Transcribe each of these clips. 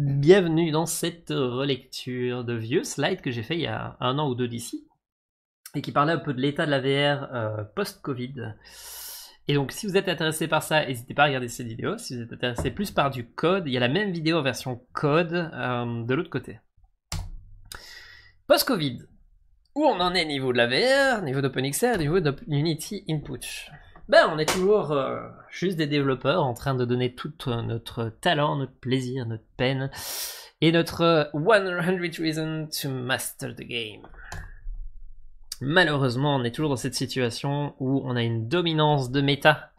Bienvenue dans cette relecture de vieux slides que j'ai fait il y a un an ou deux d'ici et qui parlait un peu de l'état de la VR euh, post-Covid. Et donc si vous êtes intéressé par ça, n'hésitez pas à regarder cette vidéo. Si vous êtes intéressé plus par du code, il y a la même vidéo en version code euh, de l'autre côté. Post-Covid, où on en est niveau de la VR, niveau d'OpenXR, niveau d'Unity Input ben, on est toujours euh, juste des développeurs en train de donner tout euh, notre talent, notre plaisir, notre peine et notre 100 euh, Reasons to Master the Game. Malheureusement, on est toujours dans cette situation où on a une dominance de méta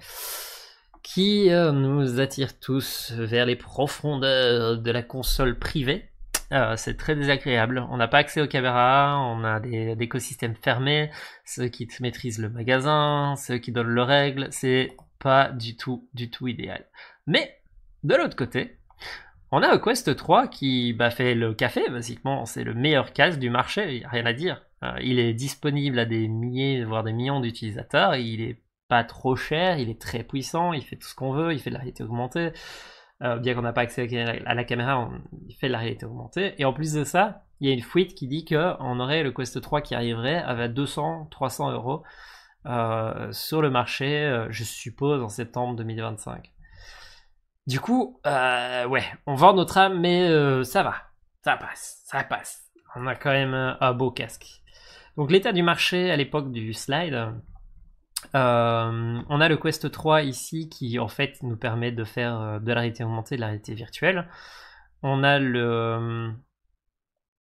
qui euh, nous attire tous vers les profondeurs de la console privée. Ah, c'est très désagréable. On n'a pas accès aux caméras, on a des, écosystèmes fermés, ceux qui maîtrisent le magasin, ceux qui donnent leurs règles. C'est pas du tout, du tout idéal. Mais, de l'autre côté, on a Quest 3 qui bah, fait le café, basiquement. C'est le meilleur casque du marché, rien à dire. Euh, il est disponible à des milliers, voire des millions d'utilisateurs. Il est pas trop cher, il est très puissant, il fait tout ce qu'on veut, il fait de la réalité augmentée. Euh, bien qu'on n'a pas accès à la caméra, il fait de la réalité augmentée. Et en plus de ça, il y a une fuite qui dit qu'on aurait le Quest 3 qui arriverait à 200-300 euros. Euh, sur le marché, euh, je suppose, en septembre 2025. Du coup, euh, ouais, on vend notre âme, mais ça va, ça passe, ça passe. On a quand même un beau casque. Donc l'état du marché à l'époque du slide, on a le Quest 3 ici qui en fait nous permet de faire de la réalité augmentée, de la réalité virtuelle. On a le,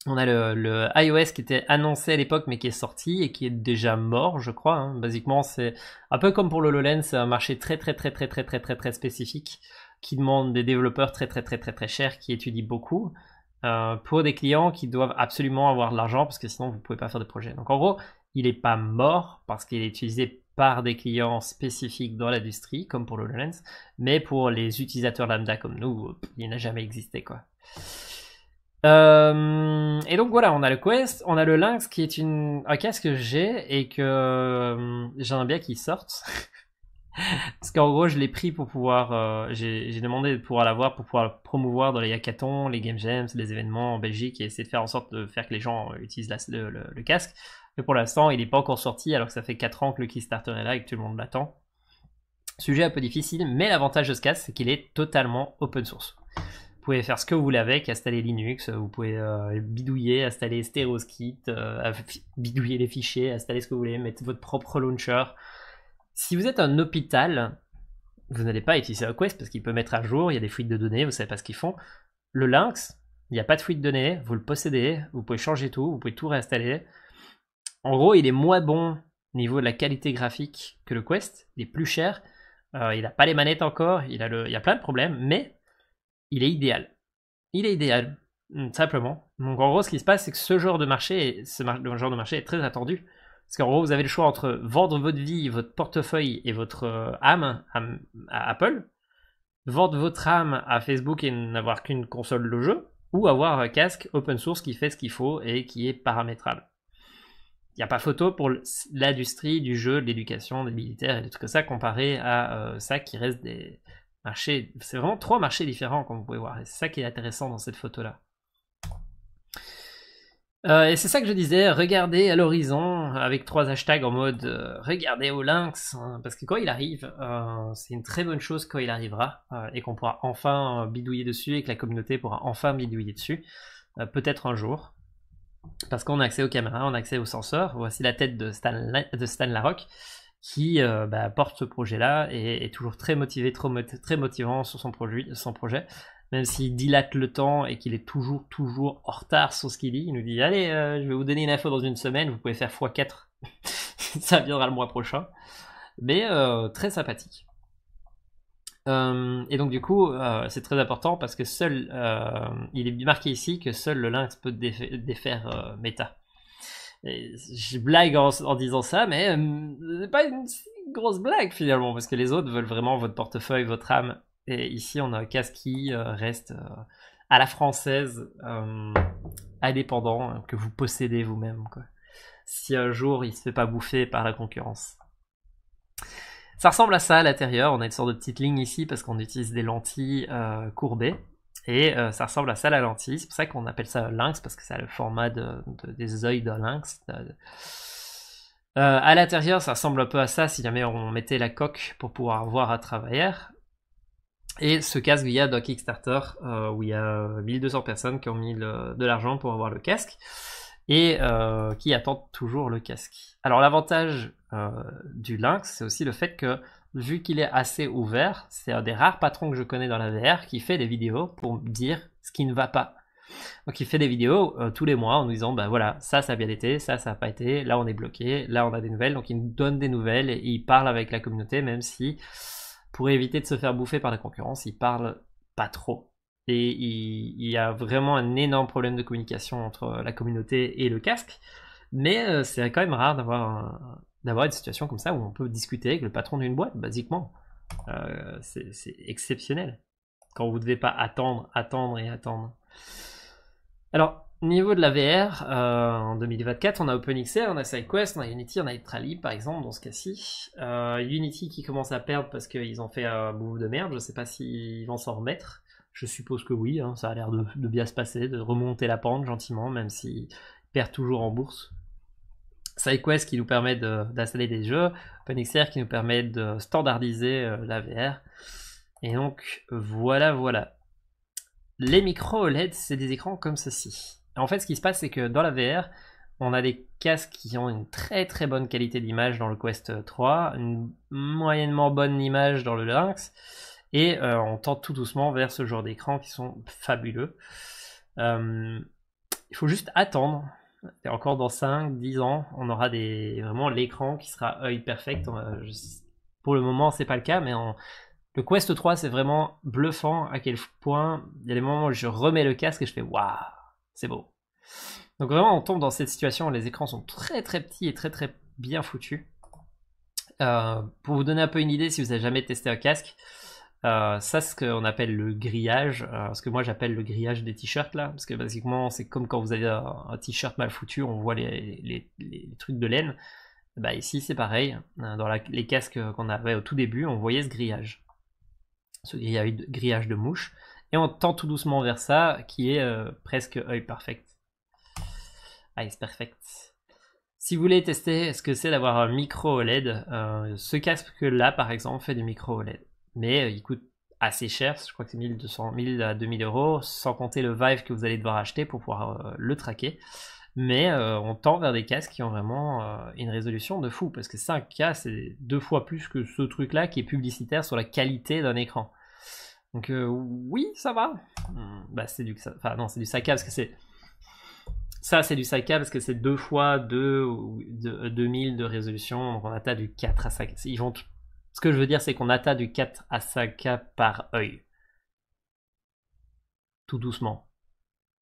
on a le, iOS qui était annoncé à l'époque mais qui est sorti et qui est déjà mort, je crois. Hein. Basiquement, c'est un peu comme pour le Lolens, c'est un marché très très très très très très très très spécifique qui demande des développeurs très très très très très chers qui étudient beaucoup euh, pour des clients qui doivent absolument avoir de l'argent parce que sinon vous pouvez pas faire de projet. Donc en gros, il n'est pas mort parce qu'il est utilisé par des clients spécifiques dans l'industrie comme pour le Lolens, mais pour les utilisateurs lambda comme nous, il n'a jamais existé quoi. Euh, et donc voilà, on a le Quest, on a le Lynx qui est une... un casque que j'ai et que euh, j'ai j'aimerais bien qu'il sorte. Parce qu'en gros, je l'ai pris pour pouvoir. Euh, j'ai demandé de pouvoir l'avoir pour pouvoir le promouvoir dans les hackathons, les Game Jams, les événements en Belgique et essayer de faire en sorte de faire que les gens utilisent le, le, casque. Mais pour l'instant, il n'est pas encore sorti alors que ça fait 4 ans que le Kickstarter est là et que tout le monde l'attend. Sujet un peu difficile, mais l'avantage de ce casque, c'est qu'il est totalement open source pouvez faire ce que vous voulez avec, installer Linux, euh, vous pouvez euh, bidouiller, installer StereoSkit, Kit, euh, bidouiller les fichiers, installer ce que vous voulez, mettre votre propre launcher. Si vous êtes un hôpital, vous n'allez pas utiliser Quest parce qu'il peut mettre à jour, il y a des fuites de données, vous savez pas ce qu'ils font. Le Lynx, il n'y a pas de fuite de données, vous le possédez, vous pouvez changer tout, vous pouvez tout réinstaller. En gros, il est moins bon niveau de la qualité graphique que le Quest, il est plus cher, il n'a pas les manettes encore, il a, le, il a plein de problèmes, mais il est idéal. Il est idéal, mm, simplement. Donc en gros, ce qui se passe, c'est que ce genre de marché, ce genre de marché est très attendu. Parce qu'en gros, vous avez le choix entre vendre votre vie, votre portefeuille et votre euh, âme à, Apple, vendre votre âme à Facebook et n'avoir qu'une console de jeu, ou avoir un casque open source qui fait ce qu'il faut et qui est paramétrable. Il n'y a pas photo pour l'industrie du jeu, de l'éducation, des militaires et des trucs comme ça, comparé à euh, ça qui reste des, marchés, c'est vraiment trois marchés différents comme vous pouvez voir. c'est ça qui est intéressant dans cette photo-là. Euh, et c'est ça que je disais, regardez à l'horizon avec trois hashtags en mode euh, regardez au lynx, hein, parce que quand il arrive, euh, c'est une très bonne chose quand il arrivera et qu'on pourra enfin bidouiller dessus et que la communauté pourra enfin bidouiller dessus, peut-être un jour, parce qu'on a accès aux caméras, on a accès aux senseurs. Voici la tête de Stan, de Stan Larocque qui euh, bah, porte ce projet-là et est toujours très motivé, très motivant sur son, projet, même s'il dilate le temps et qu'il est toujours, toujours en retard sur ce qu'il dit. Il nous dit Allez, euh, je vais vous donner une info dans une semaine, vous pouvez faire x4, ça viendra le mois prochain. Mais euh, très sympathique. et donc, du coup, c'est très important parce que seul, il est marqué ici que seul le Lynx peut défaire, défaire Meta je blague en, disant ça, mais euh, ce c'est pas une grosse blague finalement, parce que les autres veulent vraiment votre portefeuille, votre âme. Et ici, on a un casque qui reste euh, à la française, euh, indépendant, que vous possédez vous-même. Si un jour il se fait pas bouffer par la concurrence. Ça ressemble à ça à l'intérieur. On a une sorte de petite ligne ici parce qu'on utilise des lentilles courbées. Et euh, ça ressemble à ça la lentille. C'est pour ça qu'on appelle ça lynx, parce que ça a le format des œils de lynx. Euh, à l'intérieur, ça ressemble un peu à ça si jamais on mettait la coque pour pouvoir voir à travers. Et ce casque il y a dans Kickstarter euh, où il y a 1200 personnes qui ont mis de l'argent pour avoir le casque et qui attendent toujours le casque. Alors l'avantage du lynx, c'est aussi le fait que vu qu'il est assez ouvert, c'est un des rares patrons que je connais dans la VR qui fait des vidéos pour dire ce qui ne va pas. Donc il fait des vidéos euh, tous les mois en nous disant ben voilà ça ça a bien été, ça ça n'a pas été, là on est bloqué, là on a des nouvelles, donc il nous donne des nouvelles et il parle avec la communauté même si pour éviter de se faire bouffer par la concurrence, il parle pas trop. Et il, y a vraiment un énorme problème de communication entre la communauté et le casque, mais euh, c'est quand même rare d'avoir un, d'avoir une situation comme ça où on peut discuter avec le patron d'une boîte, basiquement. Euh, c'est exceptionnel. Quand vous ne devez pas attendre, attendre et attendre. Alors, niveau de la VR, euh, en 2024, on a OpenXR, on a SideQuest, on a Unity, on a Trali par exemple, dans ce cas-ci. Euh, Unity qui commence à perdre parce qu'ils ont fait un boulot de merde, je ne sais pas s'ils vont s'en remettre. Je suppose que oui, hein. ça a l'air de, de, bien se passer, de remonter la pente gentiment, même s'ils perdent toujours en bourse. SideQuest qui nous permet d'installer des jeux, OpenXR qui nous permet de standardiser euh, la VR. Et donc voilà, voilà. Les micros OLED, c'est des écrans comme ceci. En fait, ce qui se passe, c'est que dans la VR, on a des casques qui ont une très très bonne qualité d'image dans le Quest 3, une moyennement bonne image dans le Lynx, et euh, on tend tout doucement vers ce genre d'écran qui sont fabuleux. Euh, il faut juste attendre et encore dans 5, 10 ans, on aura des, vraiment l'écran qui sera œil perfect. Pour le moment, c'est pas le cas, mais le Quest 3, c'est vraiment bluffant à quel point il y a des moments où je remets le casque et je fais waouh, c'est beau. Donc vraiment, on tombe dans cette situation où les écrans sont très très petits et très très bien foutus. Euh, pour vous donner un peu une idée, si vous avez jamais testé un casque, euh, ça, c'est ce qu'on appelle le grillage, euh, ce que moi j'appelle le grillage des t-shirts là, parce que basiquement c'est comme quand vous avez un, t-shirt mal foutu, on voit les, trucs de laine. Bah, ici c'est pareil, hein. dans les casques qu'on avait au tout début, on voyait ce grillage, ce grillage, grillage de mouche, et on tend tout doucement vers ça qui est euh, presque œil perfect. Eyes perfect. Si vous voulez tester ce que c'est d'avoir un micro OLED, ce casque là par exemple fait du micro OLED mais euh, il coûte assez cher, je crois que c'est 1200, 1000 à 2000 euros, sans compter le Vive que vous allez devoir acheter pour pouvoir euh, le traquer. Mais euh, on tend vers des casques qui ont vraiment une résolution de fou, parce que 5K, c'est deux fois plus que ce truc-là qui est publicitaire sur la qualité d'un écran. Donc oui, ça va. Hmm, bah, c'est du, enfin, non, du 5K parce que c'est... Ça, c'est du 5 parce que c'est deux fois 2000 de résolution, on atteint du 4 à 5. Ils vont ce que je veux dire, c'est qu'on atteint du 4 à 5K par œil. Tout doucement.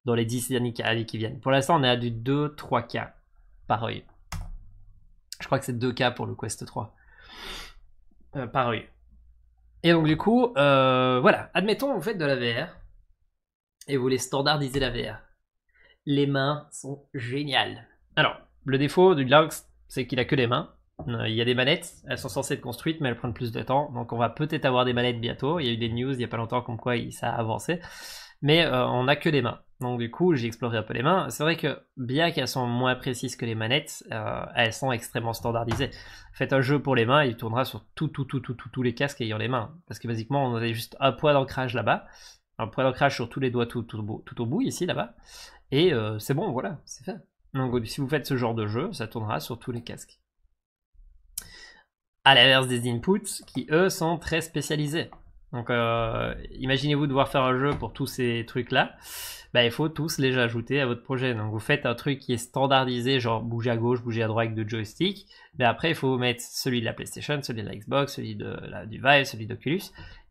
Dans les 10 derniers années qui viennent. Pour l'instant, on est à du 2-3K par œil. Je crois que c'est 2K pour le Quest 3. Euh, par œil. Et donc, du coup, euh, voilà. Admettons, vous faites de la VR et vous voulez standardiser la VR. Les mains sont géniales. Alors, le défaut du Lynx, c'est qu'il a que les mains. Euh, il y a des manettes, elles sont censées être construites, mais elles prennent plus de temps. Donc on va peut-être avoir des manettes bientôt. Il y a eu des news il n'y a pas longtemps comme quoi ça a avancé. Mais euh, on n'a que des mains. Donc du coup, j'ai exploré un peu les mains. C'est vrai que bien qu'elles sont moins précises que les manettes, euh, elles sont extrêmement standardisées. Faites un jeu pour les mains, il tournera sur tout, tout, tout, tout, tous les casques ayant les mains. Parce que basiquement, on a juste un point d'ancrage là-bas, un point d'ancrage sur tous les doigts tout, tout, tout au bout, ici, là-bas. Et c'est bon, voilà, c'est fait. Donc si vous faites ce genre de jeu, ça tournera sur tous les casques à l'inverse des inputs qui, eux, sont très spécialisés. Donc, euh, imaginez-vous devoir faire un jeu pour tous ces trucs-là. Bah, il faut tous les ajouter à votre projet. Donc, vous faites un truc qui est standardisé, genre bouger à gauche, bouger à droite avec joystick Mais après, il faut mettre celui de la PlayStation, celui de la Xbox, celui de la, du Vive, celui d'Oculus.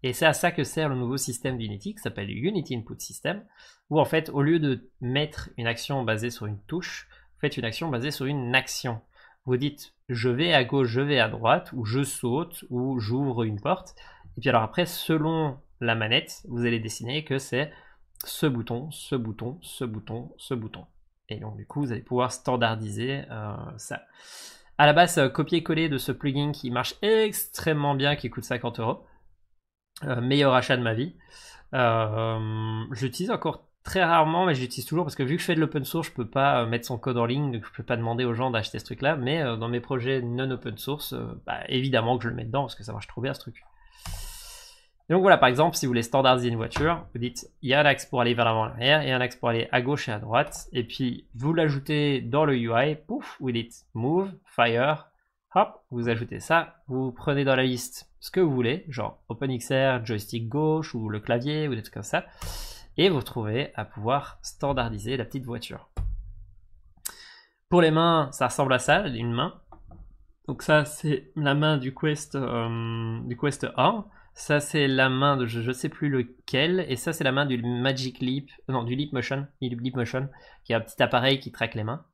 Et c'est à ça que sert le nouveau système d'Unity qui s'appelle Unity Input System, où en fait, au lieu de mettre une action basée sur une touche, vous faites une action basée sur une action. Vous dites je vais à gauche, je vais à droite, ou je saute, ou j'ouvre une porte. Et puis alors après, selon la manette, vous allez dessiner que c'est ce bouton, ce bouton, ce bouton, ce bouton. Et donc du coup, vous allez pouvoir standardiser euh, ça. À la base, euh, copier-coller de ce plugin qui marche extrêmement bien, qui coûte 50 euros. Euh, meilleur achat de ma vie. J'utilise encore très rarement, mais j'utilise toujours parce que vu que je fais de l'open source, je peux pas euh, mettre son code en ligne, donc je peux pas demander aux gens d'acheter ce truc-là. Mais euh, dans mes projets non open source, euh, bah, évidemment que je le mets dedans parce que ça marche trop bien ce truc. donc voilà, par exemple, si vous voulez standardiser une voiture, vous dites il y a un axe pour aller vers l'avant et l'arrière et un axe pour aller à gauche et à droite. Et puis vous l'ajoutez dans le UI, pouf, vous dites move, fire, hop, vous ajoutez ça, vous prenez dans la liste ce que vous voulez, genre OpenXR, joystick gauche ou le clavier ou des trucs comme ça. Et vous retrouvez à pouvoir standardiser la petite voiture. Pour les mains, ça ressemble à ça, une main. Donc ça, c'est la main du Quest, euh, du Quest 1. Ça, c'est la main de je ne sais plus lequel. Et ça, c'est la main du Magic Leap, non, du Leap Motion, du Leap Motion, qui est un petit appareil qui traque les mains.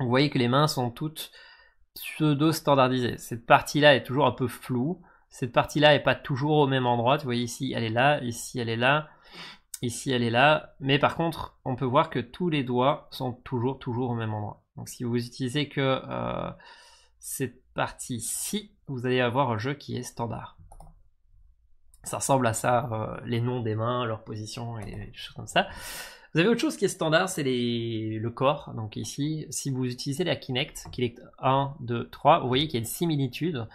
Vous voyez que les mains sont toutes pseudo-standardisées. Cette partie-là est toujours un peu floue. Cette partie-là n'est pas toujours au même endroit. Vous voyez ici, elle est là, ici, elle est là. Ici, elle est là. Mais par contre, on peut voir que tous les doigts sont toujours, toujours au même endroit. Donc si vous utilisez que euh, cette partie-ci, vous allez avoir un jeu qui est standard. Ça ressemble à ça, euh, les noms des mains, leur position et des choses comme ça. Vous avez autre chose qui est standard, c'est le corps. Donc ici, si vous utilisez la Kinect, Kinect 1, 2, 3, vous voyez qu'il y a une similitude.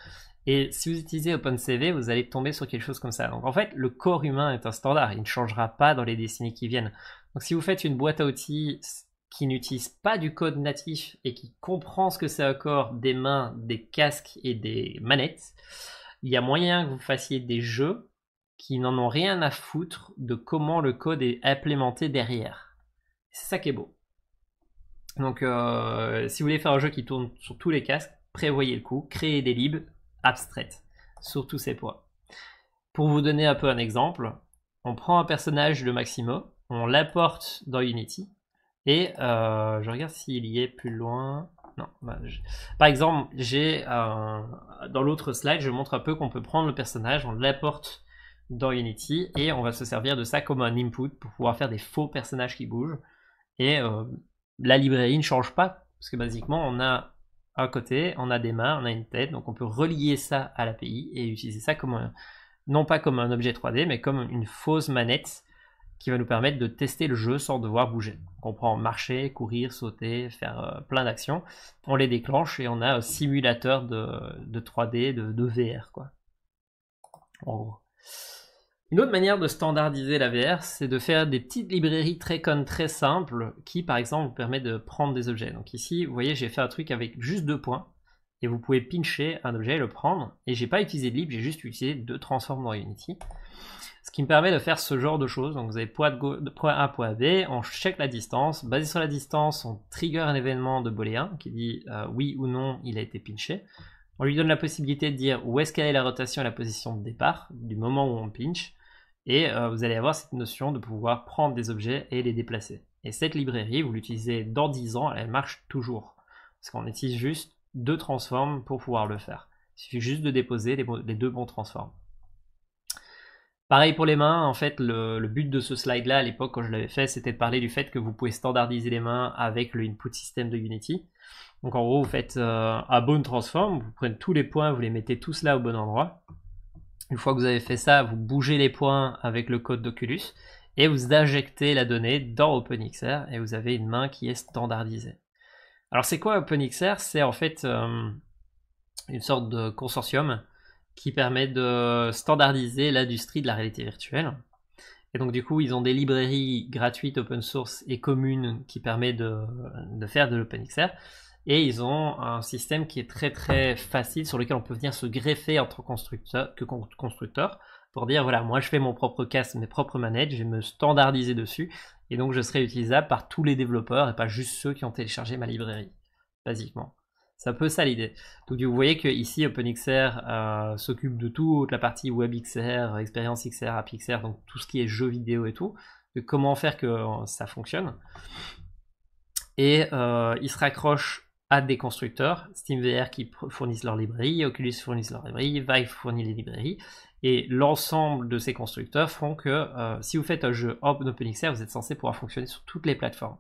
Et si vous utilisez OpenCV, vous allez tomber sur quelque chose comme ça. Donc en fait, le corps humain est un standard, il ne changera pas dans les décennies qui viennent. Donc si vous faites une boîte à outils qui n'utilise pas du code natif et qui comprend ce que c'est un corps des mains, des casques et des manettes, il y a moyen que vous fassiez des jeux qui n'en ont rien à foutre de comment le code est implémenté derrière. C'est ça qui est beau. Donc euh, si vous voulez faire un jeu qui tourne sur tous les casques, prévoyez le coup, créez des libs, abstraite sur tous ces points. Pour vous donner un peu un exemple, on prend un personnage, de Maximo, on l'apporte dans Unity, et euh, je regarde s'il y est plus loin. Non. Bah, par exemple, j'ai euh, dans l'autre slide, je montre un peu qu'on peut prendre le personnage, on l'apporte dans Unity et on va se servir de ça comme un input pour pouvoir faire des faux personnages qui bougent. Et euh, la librairie ne change pas parce que basiquement, on a à côté, on a des mains, on a une tête, donc on peut relier ça à l'API et utiliser ça comme un, non pas comme un objet 3D, mais comme une fausse manette qui va nous permettre de tester le jeu sans devoir bouger. on prend marcher, courir, sauter, faire euh, plein d'actions, on les déclenche et on a un simulateur de, 3D, de, VR, quoi. En gros. Une autre manière de standardiser la VR, c'est de faire des petites librairies très connes, très simples, qui par exemple vous permettent de prendre des objets. Donc ici, vous voyez, j'ai fait un truc avec juste deux points, et vous pouvez pincher un objet et le prendre. Et j'ai pas utilisé de lib, j'ai juste utilisé deux transforms dans Unity. Ce qui me permet de faire ce genre de choses. Donc vous avez point, A, point B, on check la distance. Basé sur la distance, on trigger un événement de booléen qui dit euh, oui ou non il a été pinché. On lui donne la possibilité de dire où est-ce qu'elle est la rotation et la position de départ du moment où on pinche. Et euh, vous allez avoir cette notion de pouvoir prendre des objets et les déplacer. Et cette librairie, vous l'utilisez dans 10 ans, elle marche toujours. Parce qu'on utilise juste deux transformes pour pouvoir le faire. Il suffit juste de déposer les, deux bons transformes. Pareil pour les mains, en fait le, but de ce slide là à l'époque quand je l'avais fait c'était de parler du fait que vous pouvez standardiser les mains avec le input system de Unity. Donc en gros vous faites euh, un bon transform, vous prenez tous les points, vous les mettez tous là au bon endroit. Une fois que vous avez fait ça, vous bougez les points avec le code d'Oculus et vous injectez la donnée dans OpenXR et vous avez une main qui est standardisée. Alors c'est quoi OpenXR C'est en fait euh, une sorte de consortium qui permet de standardiser l'industrie de la réalité virtuelle. Et donc du coup, ils ont des librairies gratuites open source et communes qui permettent de faire de l'OpenXR. Et ils ont un système qui est très très facile sur lequel on peut venir se greffer entre constructeurs pour dire voilà, moi je fais mon propre casque, mes propres manettes, je vais me standardiser dessus et donc je serai utilisable par tous les développeurs et pas juste ceux qui ont téléchargé ma librairie, basiquement. C'est un peu ça l'idée. Donc vous voyez que ici OpenXR euh, s'occupe de toute la partie WebXR, Expérience XR, AppXR, donc tout ce qui est jeux vidéo et tout, de comment faire que euh, ça fonctionne. Et euh, il se raccroche des constructeurs, SteamVR qui fournissent leurs librairies, Oculus fournissent leurs librairies, Vive fournit les librairies, et l'ensemble de ces constructeurs font que euh, si vous faites un jeu OpenXR, vous êtes censé pouvoir fonctionner sur toutes les plateformes.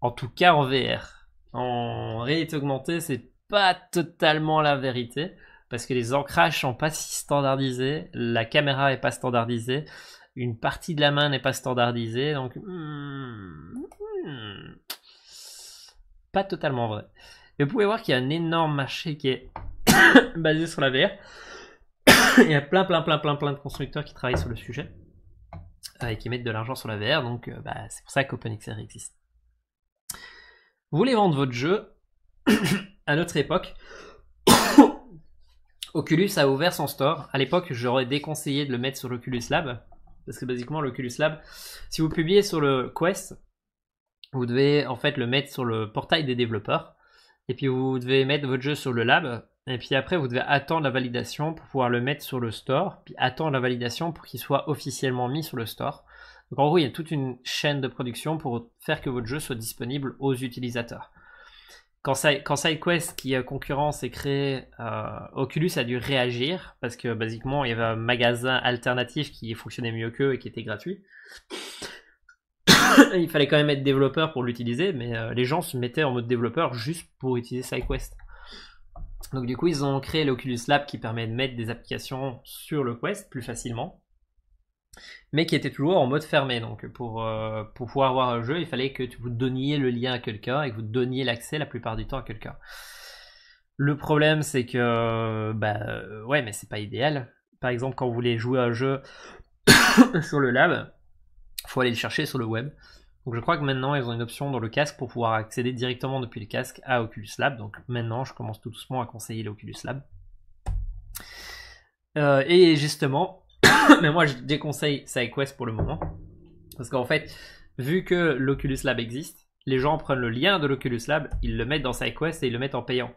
En tout cas en VR. En réalité augmentée, c'est pas totalement la vérité, parce que les ancrages sont pas si standardisés, la caméra est pas standardisée, une partie de la main n'est pas standardisée, donc... Hmm, hmm pas totalement vrai. Mais vous pouvez voir qu'il y a un énorme marché qui est basé sur la VR. Il y a plein, plein, plein, plein, plein de constructeurs qui travaillent sur le sujet euh, et qui mettent de l'argent sur la VR. Donc, euh, bah, c'est pour ça qu'OpenXR existe. Vous voulez vendre votre jeu à notre époque Oculus a ouvert son store. À l'époque, j'aurais déconseillé de le mettre sur l'Oculus Lab. Parce que, basiquement, l'Oculus Lab, si vous publiez sur le Quest, vous devez en fait le mettre sur le portail des développeurs. Et puis vous devez mettre votre jeu sur le lab. Et puis après, vous devez attendre la validation pour pouvoir le mettre sur le store. Puis attendre la validation pour qu'il soit officiellement mis sur le store. Donc en gros, il y a toute une chaîne de production pour faire que votre jeu soit disponible aux utilisateurs. Quand, SideQuest, qui est concurrence, est créé, euh, Oculus a dû réagir parce que basiquement, il y avait un magasin alternatif qui fonctionnait mieux qu'eux et qui était gratuit. il fallait quand même être développeur pour l'utiliser, mais euh, les gens se mettaient en mode développeur juste pour utiliser SideQuest. Donc du coup, ils ont créé l'Oculus Lab qui permet de mettre des applications sur le Quest plus facilement, mais qui était toujours en mode fermé. Donc pour, euh, pour pouvoir avoir un jeu, il fallait que vous donniez le lien à quelqu'un et que vous donniez l'accès la plupart du temps à quelqu'un. Le problème, c'est que, euh, bah ouais, mais c'est pas idéal. Par exemple, quand vous voulez jouer un jeu sur le lab, faut aller le chercher sur le web. Donc je crois que maintenant ils ont une option dans le casque pour pouvoir accéder directement depuis le casque à Oculus Lab. Donc maintenant je commence tout doucement à conseiller l'Oculus Lab. Euh, et justement, mais moi je déconseille SideQuest pour le moment. Parce qu'en fait, vu que l'Oculus Lab existe, les gens prennent le lien de l'Oculus Lab, ils le mettent dans SideQuest et ils le mettent en payant.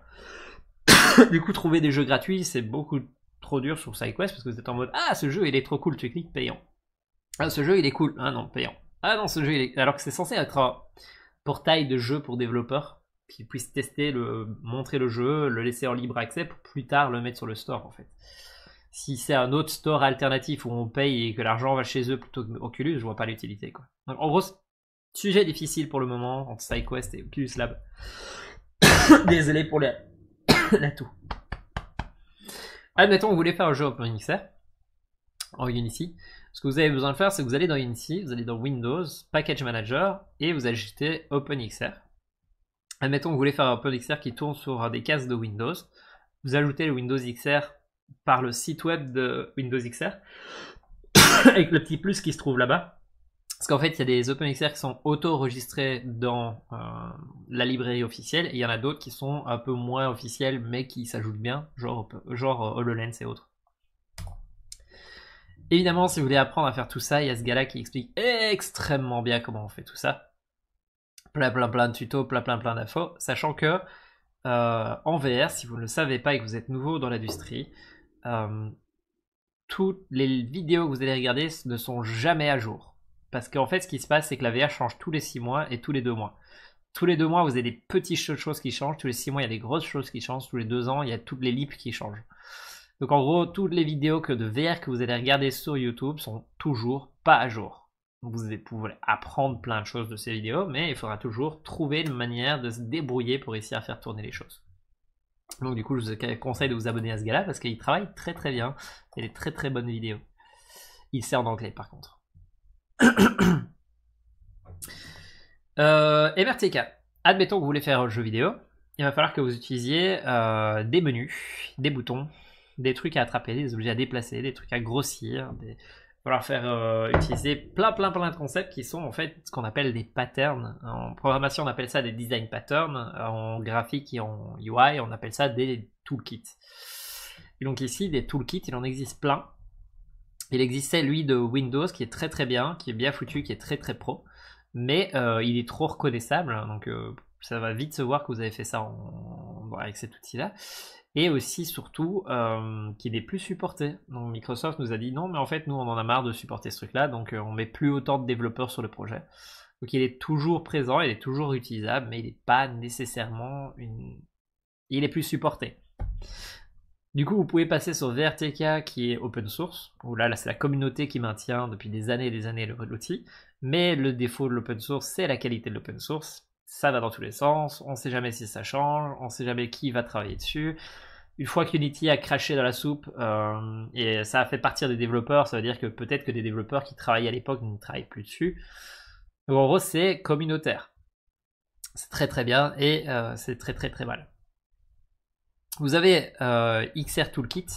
du coup, trouver des jeux gratuits, c'est beaucoup trop dur sur SideQuest parce que vous êtes en mode Ah, ce jeu il est trop cool, tu cliques payant. Ah, ce jeu il est cool. Ah non, payant. Ah non, ce jeu il est. Alors que c'est censé être un portail de jeu pour développeurs qui puissent tester, montrer le jeu, le laisser en libre accès pour plus tard le mettre sur le store en fait. Si c'est un autre store alternatif où on paye et que l'argent va chez eux plutôt que Oculus, je vois pas l'utilité quoi. Donc, en gros, sujet difficile pour le moment entre SideQuest et Oculus Lab. Désolé pour la, L'atout. Admettons, vous voulez faire un jeu OpenXR en Unity. Hein, ce que vous avez besoin de faire, c'est que vous allez dans Inti, vous allez dans Windows, Package Manager, et vous ajoutez OpenXR. Admettons que vous voulez faire un OpenXR qui tourne sur des cases de Windows. Vous ajoutez le Windows XR par le site web de Windows XR, avec le petit plus qui se trouve là-bas. Parce qu'en fait, il y a des OpenXR qui sont auto-enregistrés dans euh, la librairie officielle, et il y en a d'autres qui sont un peu moins officiels, mais qui s'ajoutent bien, genre, genre HoloLens et autres. Évidemment, si vous voulez apprendre à faire tout ça, il y a ce gars-là qui explique extrêmement bien comment on fait tout ça. Plein, plein, plein de tutos, plein, plein, plein d'infos. Sachant que euh, en VR, si vous ne le savez pas et que vous êtes nouveau dans l'industrie, euh, toutes les vidéos que vous allez regarder ne sont jamais à jour. Parce qu'en fait, ce qui se passe, c'est que la VR change tous les 6 mois et tous les 2 mois. Tous les 2 mois, vous avez des petites choses qui changent. Tous les 6 mois, il y a des grosses choses qui changent. Tous les 2 ans, il y a toutes les lips qui changent. Donc en gros, toutes les vidéos que de VR que vous allez regarder sur YouTube sont toujours pas à jour. vous pouvez apprendre plein de choses de ces vidéos, mais il faudra toujours trouver une manière de se débrouiller pour réussir à faire tourner les choses. Donc du coup, je vous conseille de vous abonner à ce gars-là parce qu'il travaille très très bien. Il a des très très bonnes vidéos. Il sert en anglais par contre. euh, MRTK. Admettons que vous voulez faire un jeu vidéo. Il va falloir que vous utilisiez euh, des menus, des boutons, des trucs à attraper, des objets à déplacer, des trucs à grossir, des... faire euh, utiliser plein plein plein de concepts qui sont en fait ce qu'on appelle des patterns. En programmation on appelle ça des design patterns, en graphique et en UI on appelle ça des toolkits. Et donc ici des toolkits il en existe plein. Il existait lui de Windows qui est très très bien, qui est bien foutu, qui est très très pro, mais euh, il est trop reconnaissable, hein, donc euh, ça va vite se voir que vous avez fait ça avec cet outil-là et aussi surtout euh, qu'il n'est plus supporté. Donc Microsoft nous a dit non, mais en fait nous on en a marre de supporter ce truc-là, donc euh, on met plus autant de développeurs sur le projet. Donc il est toujours présent, il est toujours utilisable, mais il n'est pas nécessairement une... Il est plus supporté. Du coup, vous pouvez passer sur VRTK qui est open source, où là, là c'est la communauté qui maintient depuis des années et des années le l'outil, mais le défaut de l'open source, c'est la qualité de l'open source. Ça va dans tous les sens, on ne sait jamais si ça change, on ne sait jamais qui va travailler dessus, une fois qu'Unity a craché dans la soupe, euh, et ça a fait partir des développeurs, ça veut dire que peut-être que des développeurs qui travaillaient à l'époque ne travaillent plus dessus. en gros, c'est communautaire. C'est très très bien et euh, c'est très très très mal. Vous avez euh, XR Toolkit,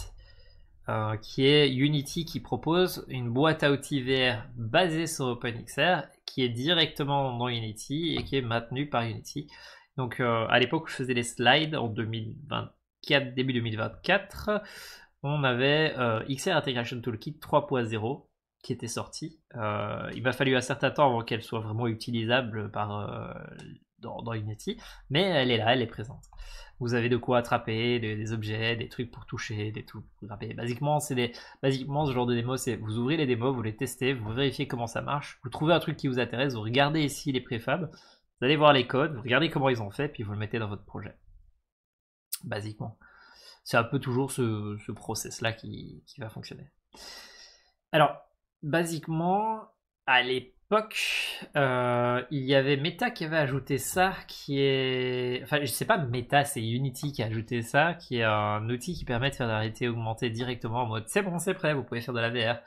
qui est Unity qui propose une boîte à outils VR basée sur OpenXR, qui est directement dans Unity et qui est maintenue par Unity. Donc à l'époque je faisais les slides en 2020, début 2024, on avait euh, XR Integration Toolkit 3.0 qui était sorti. Euh, il m'a fallu un certain temps avant qu'elle soit vraiment utilisable par, euh, dans, Unity, mais elle est là, elle est présente. Vous avez de quoi attraper des, objets, des trucs pour toucher, des trucs pour grapper. Basiquement, c'est des, basiquement, ce genre de démo, c'est vous ouvrez les démos, vous les testez, vous vérifiez comment ça marche, vous trouvez un truc qui vous intéresse, vous regardez ici les préfabs, vous allez voir les codes, vous regardez comment ils ont fait, puis vous le mettez dans votre projet basiquement. C'est un peu toujours ce, ce process-là qui, va fonctionner. Alors, basiquement, à l'époque, euh, il y avait Meta qui avait ajouté ça, qui est... Enfin, je sais pas, Meta, c'est Unity qui a ajouté ça, qui est un outil qui permet de faire de la réalité augmentée directement en mode c'est bon, c'est prêt, vous pouvez faire de la VR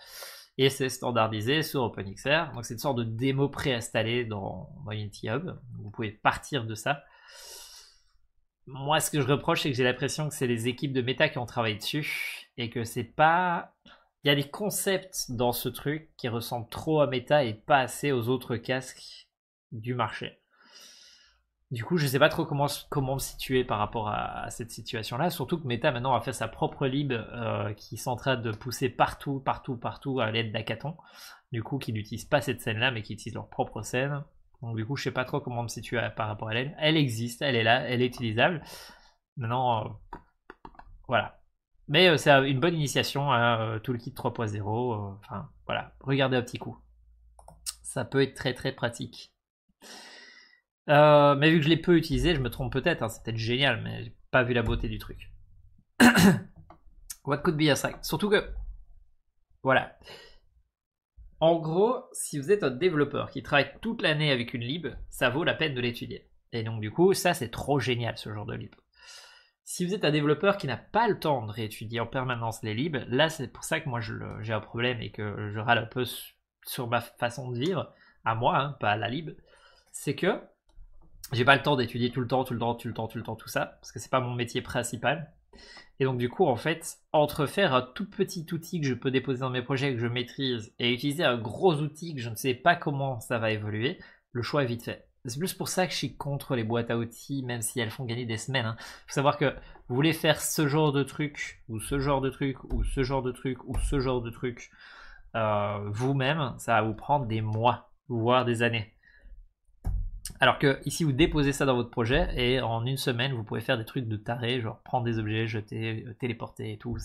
et c'est standardisé sur OpenXR. Donc c'est une sorte de démo préinstallée dans, Unity Hub. Vous pouvez partir de ça moi, ce que je reproche, c'est que j'ai l'impression que c'est les équipes de méta qui ont travaillé dessus et que c'est pas. Il y a des concepts dans ce truc qui ressemblent trop à Meta et pas assez aux autres casques du marché. Du coup, je sais pas trop comment, me situer par rapport à, cette situation-là. Surtout que Meta maintenant a fait sa propre lib euh, qui s'entraide de pousser partout, partout, partout à l'aide d'hackathon. Du coup, qui n'utilisent pas cette scène-là, mais qui utilisent leur propre scène. Donc du coup, je sais pas trop comment me situer euh, par rapport à elle. Elle existe, elle est là, elle est utilisable. Maintenant, euh, voilà. Mais euh, c'est une bonne initiation à tout le kit 3.0. Enfin, voilà. Regardez un petit coup. Ça peut être très très pratique. mais vu que je l'ai peu utilisé, je me trompe peut-être. Hein, c'est peut-être génial, mais j'ai pas vu la beauté du truc. What could be a strike Surtout que, voilà. En gros, si vous êtes un développeur qui travaille toute l'année avec une lib, ça vaut la peine de l'étudier. Et donc du coup, ça c'est trop génial ce genre de lib. Si vous êtes un développeur qui n'a pas le temps de réétudier en permanence les libs, là c'est pour ça que moi j'ai un problème et que je râle un peu sur ma façon de vivre, à moi, hein, pas à la lib, c'est que j'ai pas le temps d'étudier tout le temps, tout le temps, tout le temps, tout le temps, tout ça, parce que c'est pas mon métier principal. Et donc du coup, en fait, entre faire un tout petit outil que je peux déposer dans mes projets que je maîtrise et utiliser un gros outil que je ne sais pas comment ça va évoluer, le choix est vite fait. C'est plus pour ça que je suis contre les boîtes à outils, même si elles font gagner des semaines. il hein. Faut savoir que vous voulez faire ce genre de truc, ou ce genre de truc, ou ce genre de truc, ou ce genre de truc, euh, vous-même, ça va vous prendre des mois, voire des années. Alors que ici, vous déposez ça dans votre projet et en une semaine, vous pouvez faire des trucs de taré, genre prendre des objets, jeter, euh, téléporter et tout.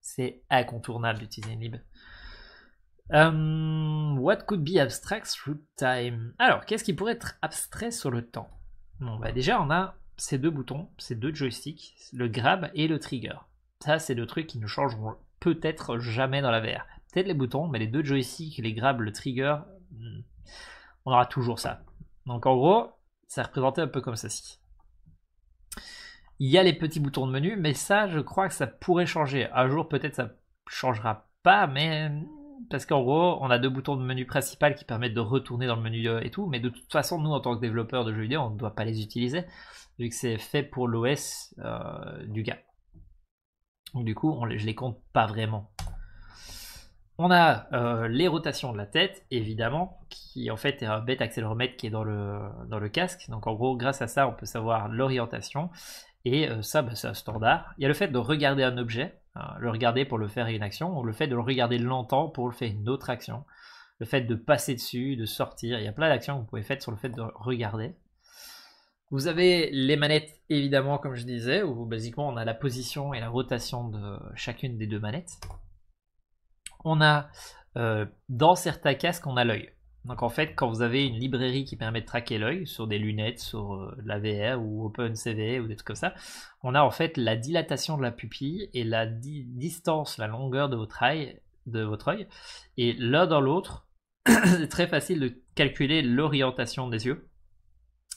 C'est incontournable d'utiliser une lib. Euh, what could be abstract through time Alors, qu'est-ce qui pourrait être abstrait sur le temps bah, déjà, on a ces deux boutons, ces deux joysticks, le grab et le trigger. Ça, c'est deux trucs qui ne changeront peut-être jamais dans la VR. Peut-être les boutons, mais les deux joysticks, les grabs, le trigger, hmm, on aura toujours ça. Donc en gros, ça représentait un peu comme ceci. Il y a les petits boutons de menu, mais ça, je crois que ça pourrait changer. Un jour, peut-être, ça changera pas, mais parce qu'en gros, on a deux boutons de menu principal qui permettent de retourner dans le menu euh, et tout, mais de toute façon, nous, en tant que développeurs de jeux vidéo, on ne doit pas les utiliser, vu que c'est fait pour l'OS euh, du gars. Donc du coup, on, je les compte pas vraiment. On a euh, les rotations de la tête, évidemment, qui en fait est un bête accéléromètre qui est dans le, casque. Donc en gros, grâce à ça, on peut savoir l'orientation. Et euh, ça, bah, c'est un standard. Il y a le fait de regarder un objet, hein, le regarder pour le faire une action, ou le fait de le regarder longtemps pour le faire une autre action. Le fait de passer dessus, de sortir. Il y a plein d'actions que vous pouvez faire sur le fait de regarder. Vous avez les manettes, évidemment, comme je disais, où basiquement on a la position et la rotation de chacune des deux manettes on a euh, dans certains casques, on a l'œil. Donc en fait, quand vous avez une librairie qui permet de traquer l'œil sur des lunettes, sur euh, la VR ou OpenCV ou des trucs comme ça, on a en fait la dilatation de la pupille et la distance, la longueur de votre œil, de votre œil. Et l'un dans l'autre, c'est très facile de calculer l'orientation des yeux.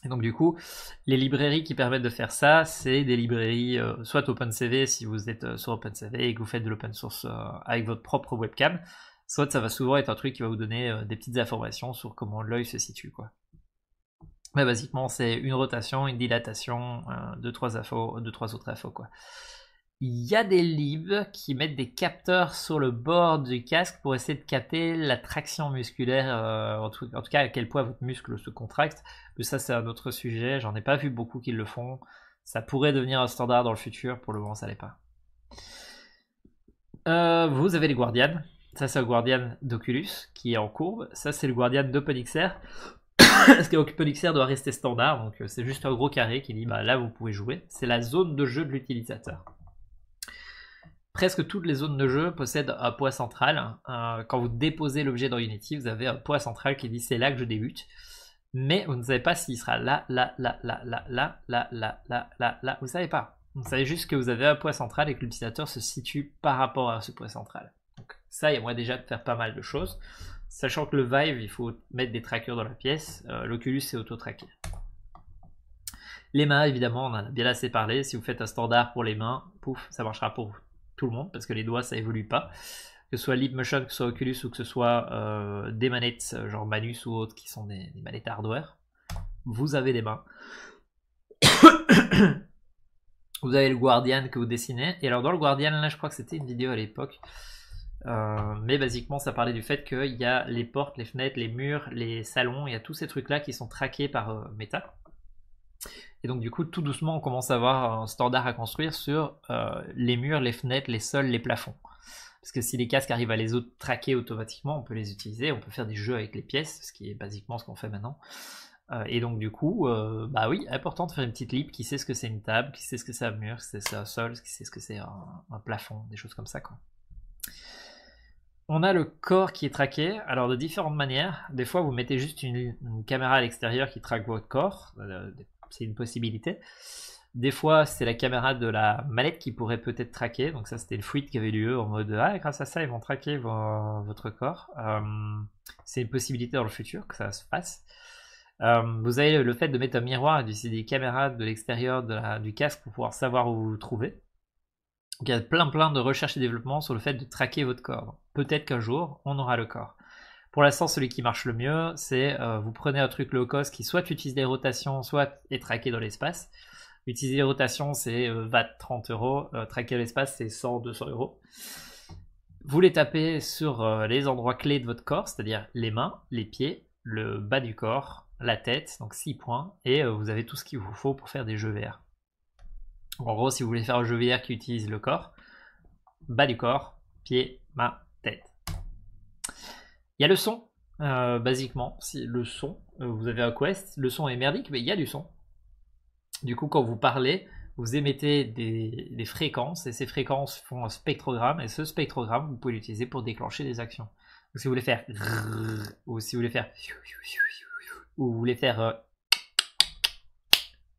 Et donc du coup, les librairies qui permettent de faire ça, c'est des librairies euh, soit OpenCV si vous êtes euh, sur OpenCV et que vous faites de l'open source euh, avec votre propre webcam, soit ça va souvent être un truc qui va vous donner des petites informations sur comment l'œil se situe quoi. Mais bah, basiquement, c'est une rotation, une dilatation, deux trois infos, deux trois autres infos quoi il y a des libs qui mettent des capteurs sur le bord du casque pour essayer de capter la traction musculaire, euh, en, tout, cas à quel point votre muscle se contracte. Mais ça, c'est un autre sujet. J'en ai pas vu beaucoup qui le font. Ça pourrait devenir un standard dans le futur. Pour le moment, ça l'est pas. Euh, vous avez les guardianes. Ça, c'est le Guardian d'Oculus qui est en courbe. Ça, c'est le Guardian d'OpenXR. Parce que OpenXR doit rester standard. Donc, euh, c'est juste un gros carré qui dit bah, là, vous pouvez jouer. C'est la zone de jeu de l'utilisateur. Presque toutes les zones de jeu possèdent un poids central. quand vous déposez l'objet dans Unity, vous avez un poids central qui dit c'est là que je débute. Mais vous ne savez pas s'il sera là, là, là, là, là, là, là, là, là, là, là. Vous ne savez pas. Vous savez juste que vous avez un poids central et que l'utilisateur se situe par rapport à ce poids central. Donc ça, il y a moyen déjà de faire pas mal de choses. Sachant que le Vive, il faut mettre des trackers dans la pièce. L'Oculus c'est auto-tracké. Les mains, évidemment, on en a bien assez parlé. Si vous faites un standard pour les mains, pouf, ça marchera pour vous le monde parce que les doigts ça évolue pas. Que ce soit Motion que ce soit Oculus ou que ce soit euh, des manettes euh, genre Manus ou autres qui sont des, manettes hardware, vous avez des mains. vous avez le Guardian que vous dessinez. Et alors dans le Guardian, là je crois que c'était une vidéo à l'époque. Euh, mais basiquement, ça parlait du fait qu'il y a les portes, les fenêtres, les murs, les salons, il y a tous ces trucs-là qui sont traqués par Meta. Et donc du coup, tout doucement, on commence à avoir un standard à construire sur euh, les murs, les fenêtres, les sols, les plafonds. Parce que si les casques arrivent à les autres traquer automatiquement, on peut les utiliser, on peut faire des jeux avec les pièces, ce qui est basiquement ce qu'on fait maintenant. Euh, et donc du coup, euh, bah oui, important de faire une petite lip qui sait ce que c'est une table, qui sait ce que c'est un mur, qui sait ce que c'est un sol, qui sait ce que c'est un, plafond, des choses comme ça quoi. On a le corps qui est traqué, alors de différentes manières. Des fois, vous mettez juste une, caméra à l'extérieur qui traque votre corps, c'est une possibilité. Des fois, c'est la caméra de la mallette qui pourrait peut-être traquer. Donc ça, c'était une fuite qui avait lieu en mode ah, grâce à ça, ils vont traquer votre corps. Euh, c'est une possibilité dans le futur que ça se passe. Euh, vous avez le fait de mettre un miroir et d'utiliser des caméras de l'extérieur du casque pour pouvoir savoir où vous vous trouvez. il y a plein plein de recherches et développements sur le fait de traquer votre corps. Peut-être qu'un jour, on aura le corps. Pour l'instant, celui qui marche le mieux, c'est euh, vous prenez un truc low cost qui soit utilise des rotations, soit est traqué dans l'espace. Utiliser les rotations, c'est 20 euh, 30 euros. Euh, traquer l'espace, c'est 100, 200 euros. Vous les tapez sur les endroits clés de votre corps, c'est-à-dire les mains, les pieds, le bas du corps, la tête, donc 6 points, et vous avez tout ce qu'il vous faut pour faire des jeux VR. En gros, si vous voulez faire un jeu VR qui utilise le corps, bas du corps, pieds, mains, il y a le son, euh, basiquement. Si le son, euh, vous avez un quest, le son est merdique, mais il y a du son. Du coup, quand vous parlez, vous émettez des, fréquences et ces fréquences font un spectrogramme et ce spectrogramme, vous pouvez l'utiliser pour déclencher des actions. Donc, si vous voulez faire ou si vous voulez faire ou vous voulez faire euh,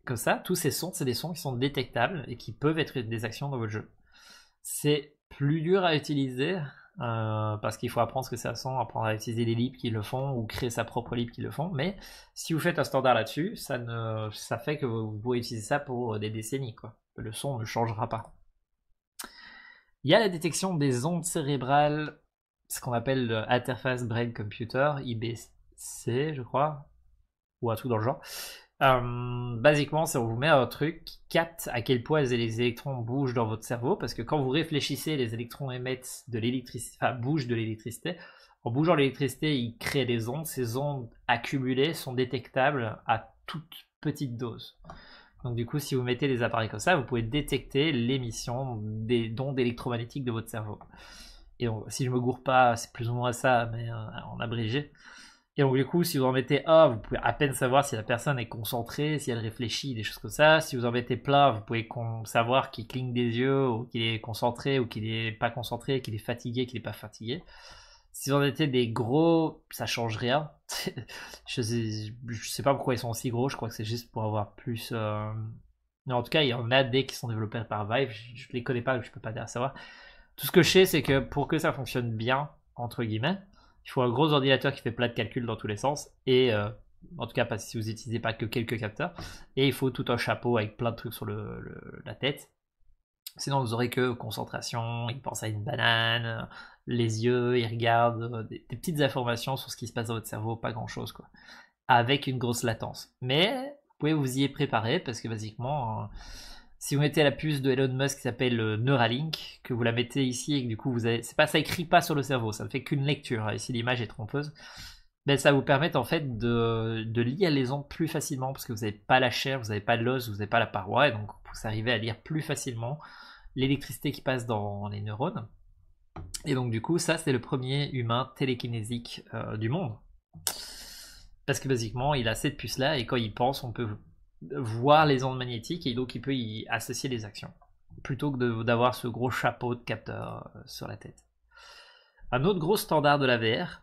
comme ça, tous ces sons, c'est des sons qui sont détectables et qui peuvent être des actions dans votre jeu. C'est plus dur à utiliser, euh, parce qu'il faut apprendre ce que ça sent, apprendre à utiliser des libres qui le font ou créer sa propre libre qui le font. Mais si vous faites un standard là-dessus, ça, ne, ça fait que vous pouvez utiliser ça pour des décennies. Quoi. Le son ne changera pas. Il y a la détection des ondes cérébrales, ce qu'on appelle Interface Brain Computer, IBC, je crois, ou un truc dans le genre. Euh, basiquement, ça on vous met un truc qui à quel point les électrons bougent dans votre cerveau, parce que quand vous réfléchissez, les électrons émettent de l'électricité, enfin bougent de l'électricité. En bougeant l'électricité, ils créent des ondes. Ces ondes accumulées sont détectables à toute petite dose. Donc du coup, si vous mettez des appareils comme ça, vous pouvez détecter l'émission des d'ondes électromagnétiques de votre cerveau. Et si je me gourre pas, c'est plus ou moins ça, mais euh, en abrégé. Et donc du coup, si vous en mettez un, vous pouvez à peine savoir si la personne est concentrée, si elle réfléchit, des choses comme ça. Si vous en mettez plein, vous pouvez savoir qu'il cligne des yeux, ou qu'il est concentré, ou qu'il n'est pas concentré, qu'il est fatigué, qu'il n'est pas fatigué. Si vous en mettez des gros, ça change rien. je, sais, sais pas pourquoi ils sont aussi gros, je crois que c'est juste pour avoir plus... Euh, mais en tout cas, il y en a des qui sont développés par Vive, je, ne les connais pas, je peux pas dire savoir. Tout ce que je sais, c'est que pour que ça fonctionne bien, entre guillemets, il faut un gros ordinateur qui fait plein de calculs dans tous les sens et euh, en tout cas pas si vous n'utilisez pas que quelques capteurs et il faut tout un chapeau avec plein de trucs sur le, la tête sinon vous aurez que concentration il pense à une banane les yeux il regarde euh, des, petites informations sur ce qui se passe dans votre cerveau pas grand chose quoi avec une grosse latence mais vous pouvez vous y préparer parce que basiquement euh, si vous mettez la puce de Elon Musk qui s'appelle euh, Neuralink, que vous la mettez ici et que du coup vous avez, pas ça écrit pas sur le cerveau, ça ne fait qu'une lecture. Hein, et si l'image est trompeuse, mais ben, ça vous permet en fait de, lire les ondes plus facilement parce que vous n'avez pas la chair, vous n'avez pas de l'os, vous n'avez pas la paroi, et donc vous arrivez à lire plus facilement l'électricité qui passe dans les neurones. Et donc du coup, ça c'est le premier humain télékinésique euh, du monde. Parce que basiquement, il a cette puce là et quand il pense, on peut voir les ondes magnétiques et donc il peut y associer des actions plutôt que d'avoir ce gros chapeau de capteur euh, sur la tête. Un autre gros standard de la VR,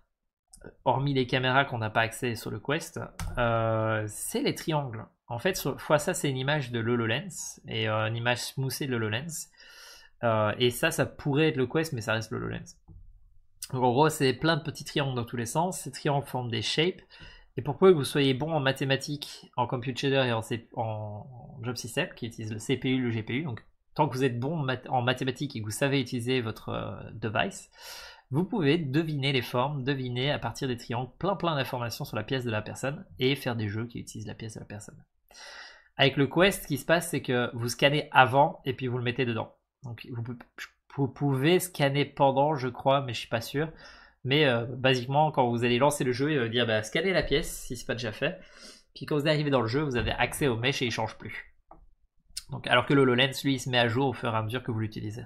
euh, hormis les caméras qu'on n'a pas accès sur le Quest, euh, c'est les triangles. En fait, fois ça, c'est une image de l'HoloLens et une image smoothée de l'HoloLens. et ça, ça pourrait être le Quest, mais ça reste l'HoloLens. en gros, c'est plein de petits triangles dans tous les sens. Ces triangles forment des shapes et pourquoi que vous soyez bon en mathématiques, en Compute Shader et en, en JobSystem, qui utilisent le CPU, le GPU, donc tant que vous êtes bon en mathématiques et que vous savez utiliser votre euh, device, vous pouvez deviner les formes, deviner à partir des triangles plein plein d'informations sur la pièce de la personne et faire des jeux qui utilisent la pièce de la personne. Avec le quest, ce qui se passe, c'est que vous scannez avant et puis vous le mettez dedans. Donc vous, pouvez scanner pendant, je crois, mais je suis pas sûr. Mais euh, basiquement, quand vous allez lancer le jeu, il euh, va dire bah, scanner la pièce, si c'est pas déjà fait. Puis quand vous arrivez dans le jeu, vous avez accès au mèches et il ne change plus. Donc, alors que le l'HoloLens, lui, il se met à jour au fur et à mesure que vous l'utilisez.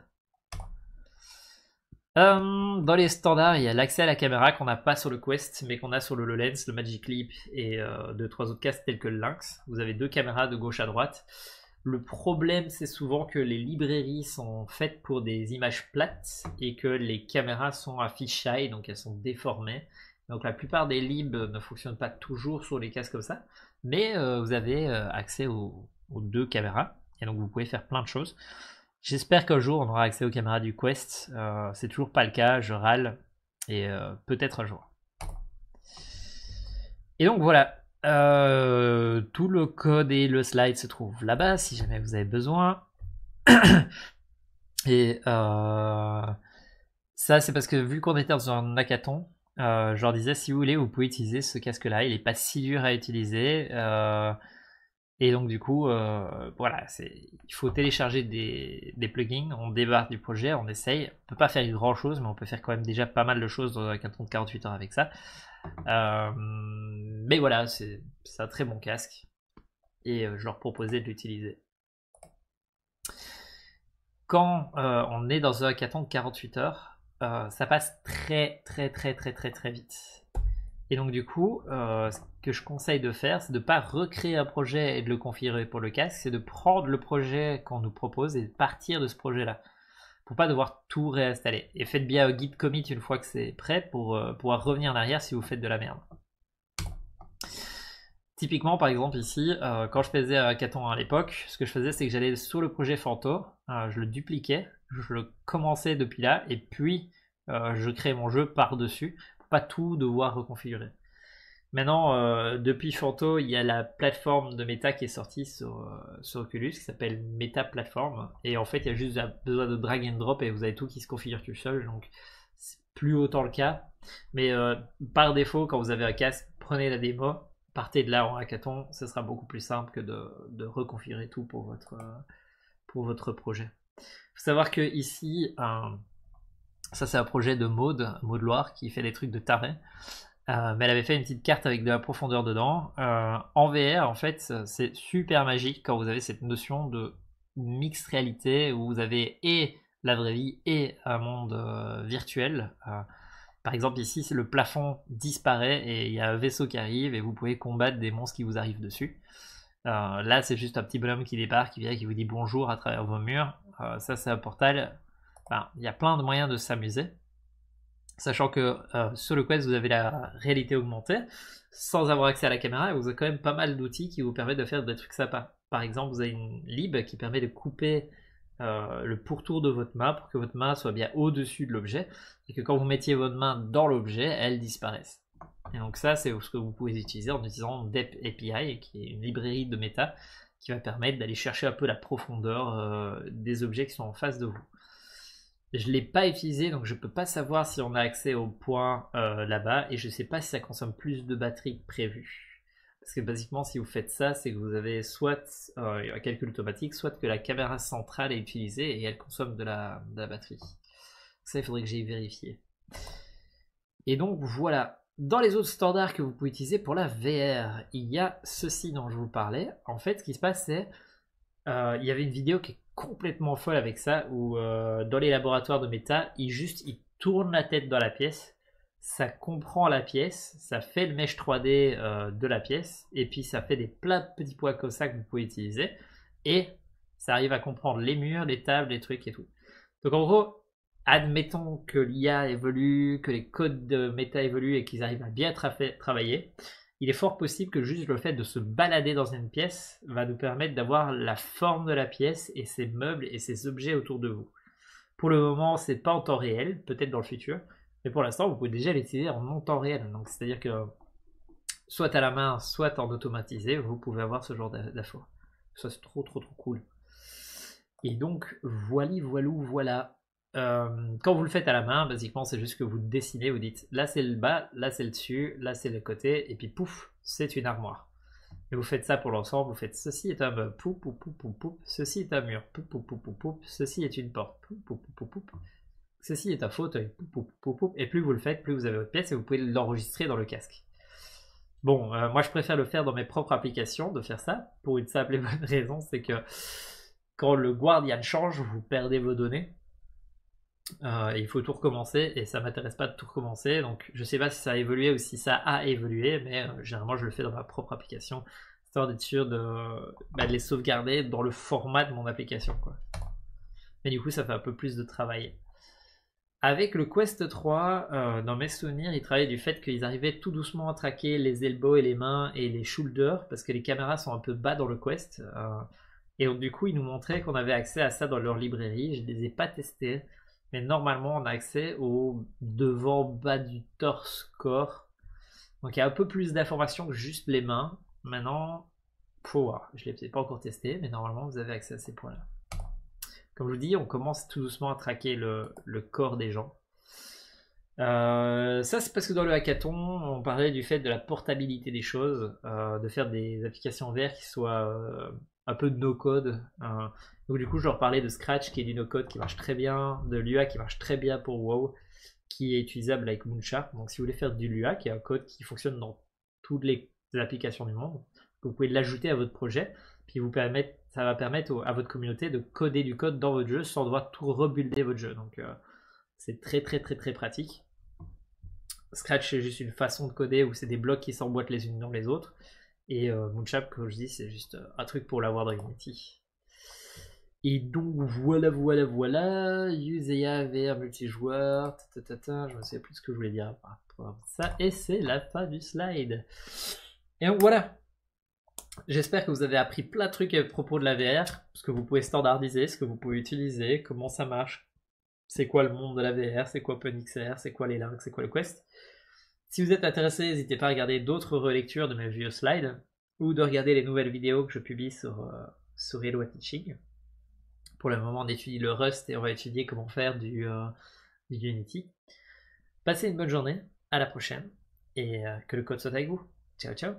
Euh, dans les standards, il y a l'accès à la caméra qu'on n'a pas sur le Quest, mais qu'on a sur le HoloLens, le Magic Leap et euh, deux trois autres casques tels que le Lynx. Vous avez deux caméras de gauche à droite. Le problème, c'est souvent que les librairies sont faites pour des images plates et que les caméras sont affichées, donc elles sont déformées. Donc la plupart des libs ne fonctionnent pas toujours sur les casques comme ça, mais euh, vous avez euh, accès aux, deux caméras et donc vous pouvez faire plein de choses. J'espère qu'un jour on aura accès aux caméras du Quest. Euh, c'est toujours pas le cas, je râle et peut-être un jour. Et donc voilà, euh, tout le code et le slide se trouve là-bas si jamais vous avez besoin. et euh, ça, c'est parce que vu qu'on était dans un hackathon, euh, je leur disais si vous voulez, vous pouvez utiliser ce casque-là. Il n'est pas si dur à utiliser. et donc, du coup, voilà, il faut télécharger des, plugins. On débarque du projet, on essaye. On peut pas faire grand-chose, mais on peut faire quand même déjà pas mal de choses dans un hackathon de 48 heures avec ça mais voilà, c'est un très bon casque. Et euh, je leur proposais de l'utiliser. Quand euh, on est dans un hackathon de 48 heures, euh, ça passe très très très très très très vite. Et donc du coup, ce que je conseille de faire, c'est de ne pas recréer un projet et de le configurer pour le casque, c'est de prendre le projet qu'on nous propose et de partir de ce projet-là pour pas devoir tout réinstaller. Et faites bien un guide commit une fois que c'est prêt pour pouvoir revenir en arrière si vous faites de la merde. Typiquement, par exemple, ici, euh, quand je faisais euh, Caton à l'époque, ce que je faisais, c'est que j'allais sur le projet Fanto, euh, je le dupliquais, je le commençais depuis là, et puis je créais mon jeu par-dessus, pas tout devoir reconfigurer. Maintenant, depuis Fanto, il y a la plateforme de Meta qui est sortie sur, Oculus, qui s'appelle Meta Platform, et en fait, il y a juste besoin de drag and drop, et vous avez tout qui se configure tout seul, donc c'est plus autant le cas. Mais par défaut, quand vous avez un casque, prenez la démo, partez de là en hackathon, ce sera beaucoup plus simple que de, reconfigurer tout pour votre, euh, projet. Il faut savoir que ici, ça c'est un projet de Maude, Maude Loire, qui fait des trucs de taré. Euh, mais elle avait fait une petite carte avec de la profondeur dedans. Euh, en VR, en fait, c'est super magique quand vous avez cette notion de mixte réalité où vous avez et la vraie vie et un monde virtuel. Par exemple, ici, c'est le plafond disparaît et il y a un vaisseau qui arrive et vous pouvez combattre des monstres qui vous arrivent dessus. Euh, là, c'est juste un petit bonhomme qui débarque, qui vient, qui vous dit bonjour à travers vos murs. Euh, ça, c'est un portal. il y a plein de moyens de s'amuser. Sachant que euh, sur le Quest, vous avez la réalité augmentée. Sans avoir accès à la caméra, et vous avez quand même pas mal d'outils qui vous permettent de faire des trucs sympas. Par exemple, vous avez une lib qui permet de couper euh, le pourtour de votre main pour que votre main soit bien au-dessus de l'objet et que quand vous mettiez votre main dans l'objet, elle disparaisse. Et donc ça, c'est ce que vous pouvez utiliser en utilisant DEP API, qui est une librairie de méta qui va permettre d'aller chercher un peu la profondeur euh, des objets qui sont en face de vous. Je ne l'ai pas utilisé, donc je ne peux pas savoir si on a accès au point euh, là-bas, et je ne sais pas si ça consomme plus de batterie que prévu. Parce que basiquement, si vous faites ça, c'est que vous avez soit euh, un calcul automatique, soit que la caméra centrale est utilisée et elle consomme de la, batterie. Ça, il faudrait que j'aille vérifier. Et donc voilà. Dans les autres standards que vous pouvez utiliser pour la VR, il y a ceci dont je vous parlais. En fait, ce qui se passe, c'est euh, il y avait une vidéo qui est complètement folle avec ça, où euh, dans les laboratoires de méta, ils juste ils tournent la tête dans la pièce ça comprend la pièce, ça fait le mesh 3D euh, de la pièce, et puis ça fait des plats de petits pois comme ça que vous pouvez utiliser, et ça arrive à comprendre les murs, les tables, les trucs et tout. Donc en gros, admettons que l'IA évolue, que les codes de méta évoluent et qu'ils arrivent à bien travailler, il est fort possible que juste le fait de se balader dans une pièce va nous permettre d'avoir la forme de la pièce et ses meubles et ses objets autour de vous. Pour le moment, c'est pas en temps réel, peut-être dans le futur, mais pour l'instant, vous pouvez déjà l'utiliser en temps réel. Donc, c'est-à-dire que soit à la main, soit en automatisé, vous pouvez avoir ce genre d'affaires. Ça, c'est trop, trop, trop cool. Et donc, voili, voilou, voilà. quand vous le faites à la main, basiquement, c'est juste que vous dessinez, vous dites là c'est le bas, là c'est le dessus, là c'est le côté, et puis pouf, c'est une armoire. Et vous faites ça pour l'ensemble, vous faites ceci est un ceci est un mur, ceci est une porte, Pouf, pouf, poup, poup, ceci est à faute, et plus vous le faites, plus vous avez votre pièce et vous pouvez l'enregistrer dans le casque. Bon, euh, moi je préfère le faire dans mes propres applications, de faire ça, pour une simple et bonne raison, c'est que quand le Guardian change, vous perdez vos données. Euh, il faut tout recommencer et ça m'intéresse pas de tout recommencer donc je sais pas si ça a évolué ou si ça a évolué mais euh, généralement je le fais dans ma propre application histoire d'être sûr de, bah, les sauvegarder dans le format de mon application mais du coup ça fait un peu plus de travail avec le Quest 3, euh, dans mes souvenirs, ils travaillaient du fait qu'ils arrivaient tout doucement à traquer les elbows et les mains et les shoulders parce que les caméras sont un peu bas dans le Quest. Euh. et donc, du coup, ils nous montraient qu'on avait accès à ça dans leur librairie. Je ne les ai pas testés, mais normalement, on a accès au devant bas du torse corps. Donc, il y a un peu plus d'informations que juste les mains. Maintenant, faut Je ne l'ai pas encore testé, mais normalement, vous avez accès à ces points-là. Comme je vous dis, on commence tout doucement à traquer le, corps des gens. Euh, ça, c'est parce que dans le hackathon, on parlait du fait de la portabilité des choses, euh, de faire des applications vertes qui soient euh, un peu no-code. donc du coup, je leur parlais de Scratch qui est du no-code qui marche très bien, de Lua qui marche très bien pour WoW, qui est utilisable avec Moonshark. Donc si vous voulez faire du Lua, qui est un code qui fonctionne dans toutes les applications du monde, vous pouvez l'ajouter à votre projet, puis vous permettre ça va permettre à votre communauté de coder du code dans votre jeu sans devoir tout rebuilder votre jeu. Donc euh, c'est très très très très pratique. Scratch c'est juste une façon de coder où c'est des blocs qui s'emboîtent les unes dans les autres. Et euh, comme je dis, c'est juste euh, un truc pour l'avoir dans Unity. Et donc voilà, voilà, voilà. a VR multijoueur. je ne sais plus ce que je voulais dire par rapport à ça. Et c'est la fin du slide. Et voilà. J'espère que vous avez appris plein de trucs à propos de la VR, ce que vous pouvez standardiser, ce que vous pouvez utiliser, comment ça marche, c'est quoi le monde de la VR, c'est quoi OpenXR c'est quoi les langues, c'est quoi le Quest. Si vous êtes intéressé, n'hésitez pas à regarder d'autres relectures de mes vieux slides ou de regarder les nouvelles vidéos que je publie sur, euh, sur Hello Teaching. Pour le moment, on étudie le Rust et on va étudier comment faire du, euh, Unity. Passez une bonne journée, à la prochaine et euh, que le code soit avec vous. Ciao, ciao!